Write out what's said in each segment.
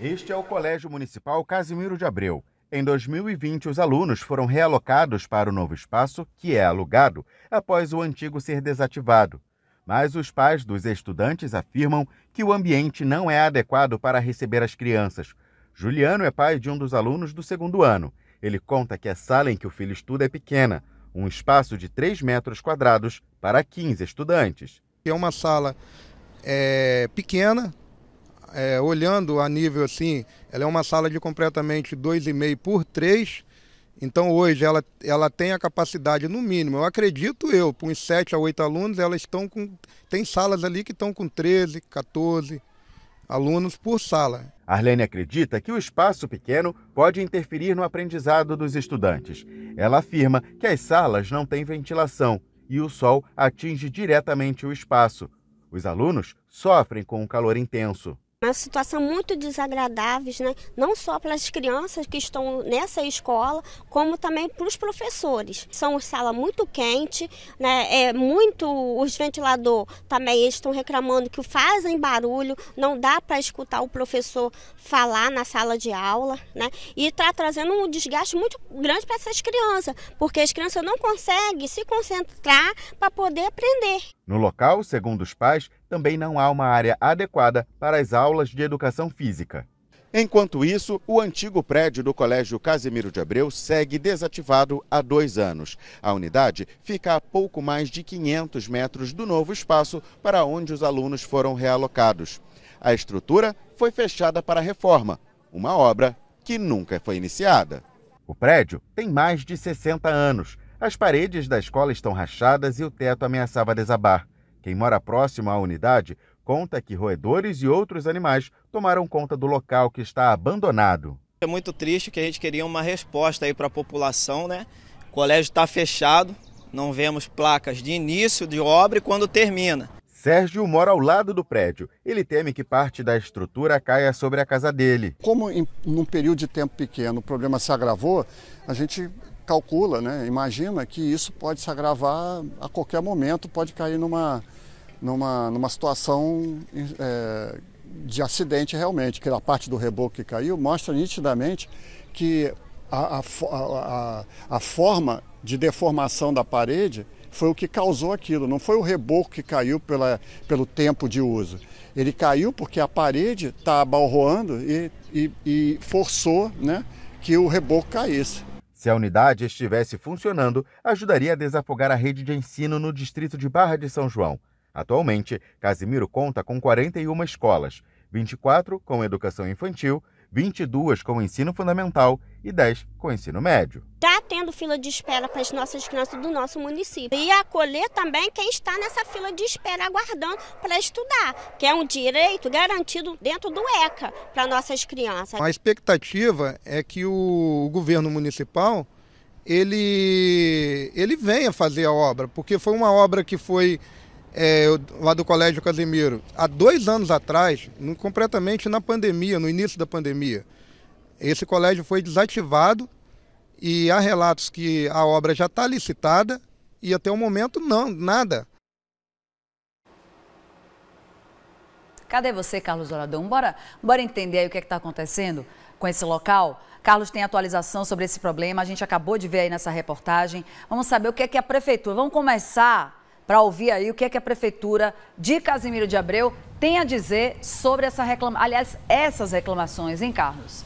Este é o Colégio Municipal Casimiro de Abreu. Em 2020, os alunos foram realocados para o novo espaço, que é alugado, após o antigo ser desativado. Mas os pais dos estudantes afirmam que o ambiente não é adequado para receber as crianças. Juliano é pai de um dos alunos do segundo ano. Ele conta que a sala em que o filho estuda é pequena, um espaço de 3 metros quadrados para 15 estudantes. É uma sala é, pequena, é, olhando a nível assim, ela é uma sala de completamente 2,5 por 3. Então hoje ela, ela tem a capacidade no mínimo, eu acredito eu, para uns 7 a 8 alunos, elas estão com. Tem salas ali que estão com 13, 14 alunos por sala. Arlene acredita que o espaço pequeno pode interferir no aprendizado dos estudantes. Ela afirma que as salas não têm ventilação e o sol atinge diretamente o espaço. Os alunos sofrem com o calor intenso uma situação muito desagradável, né? não só para as crianças que estão nessa escola, como também para os professores. São sala muito quente, né? é muito os ventilador também eles estão reclamando que fazem barulho, não dá para escutar o professor falar na sala de aula, né? E está trazendo um desgaste muito grande para essas crianças, porque as crianças não conseguem se concentrar para poder aprender. No local, segundo os pais, também não há uma área adequada para as aulas de educação física. Enquanto isso, o antigo prédio do Colégio Casimiro de Abreu segue desativado há dois anos. A unidade fica a pouco mais de 500 metros do novo espaço para onde os alunos foram realocados. A estrutura foi fechada para reforma, uma obra que nunca foi iniciada. O prédio tem mais de 60 anos as paredes da escola estão rachadas e o teto ameaçava desabar. Quem mora próximo à unidade conta que roedores e outros animais tomaram conta do local que está abandonado. É muito triste que a gente queria uma resposta aí para a população, né? O colégio está fechado, não vemos placas de início de obra e quando termina. Sérgio mora ao lado do prédio. Ele teme que parte da estrutura caia sobre a casa dele. Como em um período de tempo pequeno o problema se agravou, a gente calcula, né, imagina que isso pode se agravar a qualquer momento, pode cair numa, numa, numa situação é, de acidente realmente, que a parte do reboco que caiu mostra nitidamente que a, a, a, a forma de deformação da parede foi o que causou aquilo, não foi o reboco que caiu pela, pelo tempo de uso. Ele caiu porque a parede está abalroando e, e, e, forçou né, que o reboco caísse. Se a unidade estivesse funcionando, ajudaria a desafogar a rede de ensino no distrito de Barra de São João. Atualmente, Casimiro conta com 41 escolas, 24 com educação infantil, 22 com ensino fundamental e 10 com ensino médio. Está tendo fila de espera para as nossas crianças do nosso município. E acolher também quem está nessa fila de espera aguardando para estudar, que é um direito garantido dentro do ECA para nossas crianças. A expectativa é que o governo municipal ele, ele venha fazer a obra, porque foi uma obra que foi é, lá do Colégio Casimiro há dois anos atrás, completamente na pandemia, no início da pandemia. Esse colégio foi desativado e há relatos que a obra já está licitada e até o momento não, nada. Cadê você, Carlos Oradão? Bora, bora entender aí o que é está acontecendo com esse local? Carlos tem atualização sobre esse problema, a gente acabou de ver aí nessa reportagem. Vamos saber o que é que a prefeitura, vamos começar para ouvir aí o que é que a prefeitura de Casimiro de Abreu tem a dizer sobre essa reclamação, aliás, essas reclamações, hein, Carlos?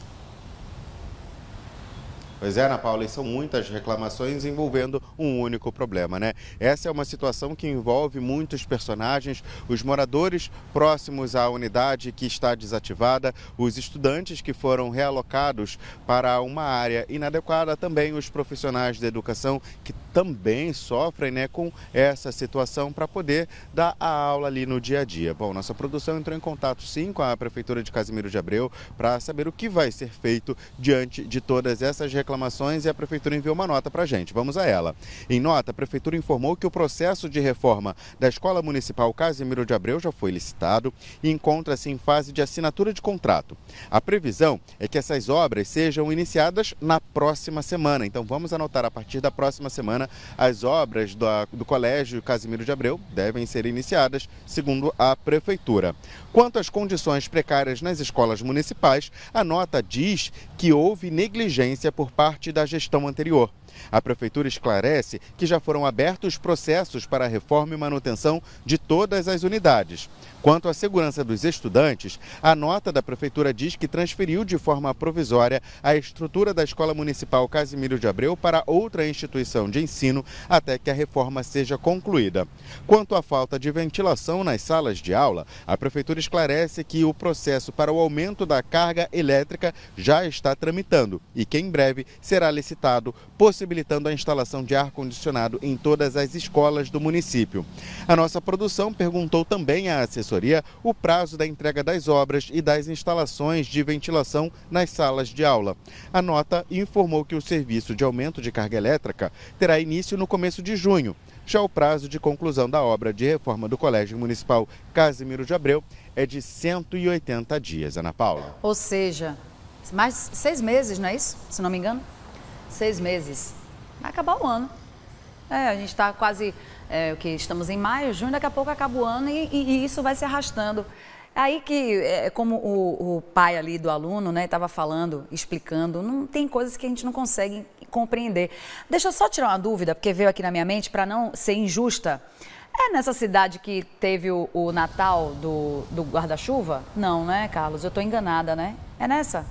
Pois é, Ana Paula, e são muitas reclamações envolvendo um único problema, né? Essa é uma situação que envolve muitos personagens, os moradores próximos à unidade que está desativada, os estudantes que foram realocados para uma área inadequada, também os profissionais da educação que também sofrem né, com essa situação para poder dar a aula ali no dia a dia. Bom, nossa produção entrou em contato sim com a Prefeitura de Casimiro de Abreu para saber o que vai ser feito diante de todas essas reclamações reclamações e a Prefeitura enviou uma nota para a gente. Vamos a ela. Em nota, a Prefeitura informou que o processo de reforma da Escola Municipal Casimiro de Abreu já foi licitado e encontra-se em fase de assinatura de contrato. A previsão é que essas obras sejam iniciadas na próxima semana. Então vamos anotar, a partir da próxima semana, as obras do Colégio Casimiro de Abreu devem ser iniciadas, segundo a Prefeitura. Quanto às condições precárias nas escolas municipais, a nota diz que houve negligência por parte parte da gestão anterior. A prefeitura esclarece que já foram abertos processos para a reforma e manutenção de todas as unidades. Quanto à segurança dos estudantes, a nota da prefeitura diz que transferiu de forma provisória a estrutura da Escola Municipal Casimiro de Abreu para outra instituição de ensino até que a reforma seja concluída. Quanto à falta de ventilação nas salas de aula, a prefeitura esclarece que o processo para o aumento da carga elétrica já está tramitando e que em breve será licitado possivelmente possibilitando a instalação de ar-condicionado em todas as escolas do município. A nossa produção perguntou também à assessoria o prazo da entrega das obras e das instalações de ventilação nas salas de aula. A nota informou que o serviço de aumento de carga elétrica terá início no começo de junho. Já o prazo de conclusão da obra de reforma do Colégio Municipal Casimiro de Abreu é de 180 dias, Ana Paula. Ou seja, mais seis meses, não é isso? Se não me engano seis meses. Vai acabar o ano. É, a gente está quase, é, que estamos em maio, junho, daqui a pouco acaba o ano e, e, e isso vai se arrastando. É aí que, é, como o, o, pai ali do aluno, né, estava falando, explicando, não tem coisas que a gente não consegue compreender. Deixa eu só tirar uma dúvida, porque veio aqui na minha mente, para não ser injusta. É nessa cidade que teve o, o Natal do, do guarda-chuva? Não, né, Carlos? Eu estou enganada, né? É nessa?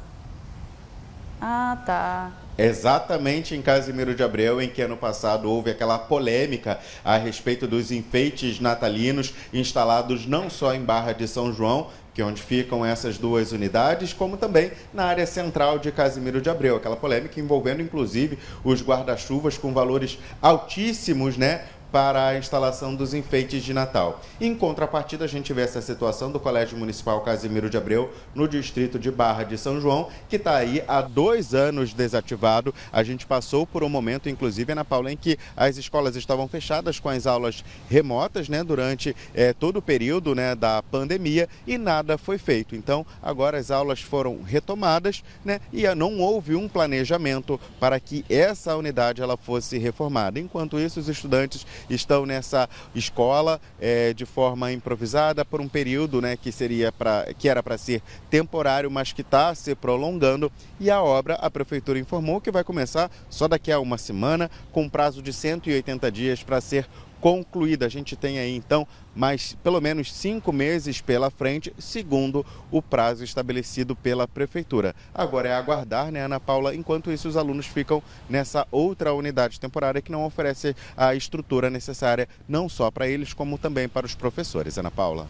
Ah, tá. Exatamente em Casimiro de Abreu, em que ano passado houve aquela polêmica a respeito dos enfeites natalinos instalados não só em Barra de São João, que é onde ficam essas duas unidades, como também na área central de Casimiro de Abreu, aquela polêmica envolvendo inclusive os guarda-chuvas com valores altíssimos, né, para a instalação dos enfeites de Natal. Em contrapartida, a gente vê essa situação do Colégio Municipal Casimiro de Abreu, no distrito de Barra de São João, que está aí há dois anos desativado. A gente passou por um momento, inclusive, Ana Paula, em que as escolas estavam fechadas com as aulas remotas né, durante eh, todo o período né, da pandemia e nada foi feito. Então, agora as aulas foram retomadas né, e não houve um planejamento para que essa unidade ela fosse reformada. Enquanto isso, os estudantes estão nessa escola é, de forma improvisada por um período né, que, seria pra, que era para ser temporário, mas que está se prolongando. E a obra, a prefeitura informou que vai começar só daqui a uma semana, com prazo de 180 dias para ser concluída. A gente tem aí então mais pelo menos cinco meses pela frente, segundo o prazo estabelecido pela prefeitura. Agora é aguardar, né, Ana Paula? Enquanto isso, os alunos ficam nessa outra unidade temporária que não oferece a estrutura necessária não só para eles, como também para os professores. Ana Paula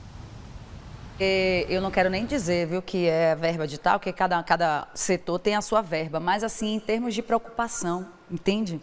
é, eu não quero nem dizer, viu, que é a verba de tal, que cada, cada setor tem a sua verba, mas assim, em termos de preocupação, entende?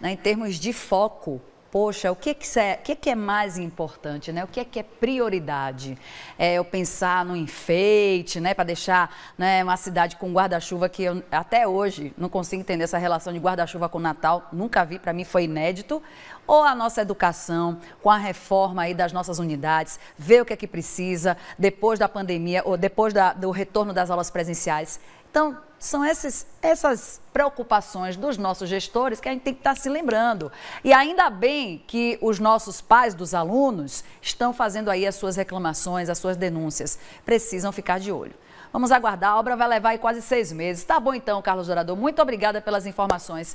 Né, em termos de foco, poxa, o que, que, é, o que, que é mais importante, né? O que é que é prioridade? É eu pensar no enfeite, né? Para deixar né, uma cidade com guarda-chuva que eu até hoje não consigo entender essa relação de guarda-chuva com Natal, nunca vi, para mim foi inédito. Ou a nossa educação, com a reforma aí das nossas unidades, ver o que é que precisa depois da pandemia ou depois da, do retorno das aulas presenciais. Então, são esses, essas preocupações dos nossos gestores que a gente tem que estar tá se lembrando. E ainda bem que os nossos pais dos alunos estão fazendo aí as suas reclamações, as suas denúncias. Precisam ficar de olho. Vamos aguardar, a obra vai levar aí quase seis meses. Tá bom então, Carlos Dourador, muito obrigada pelas informações.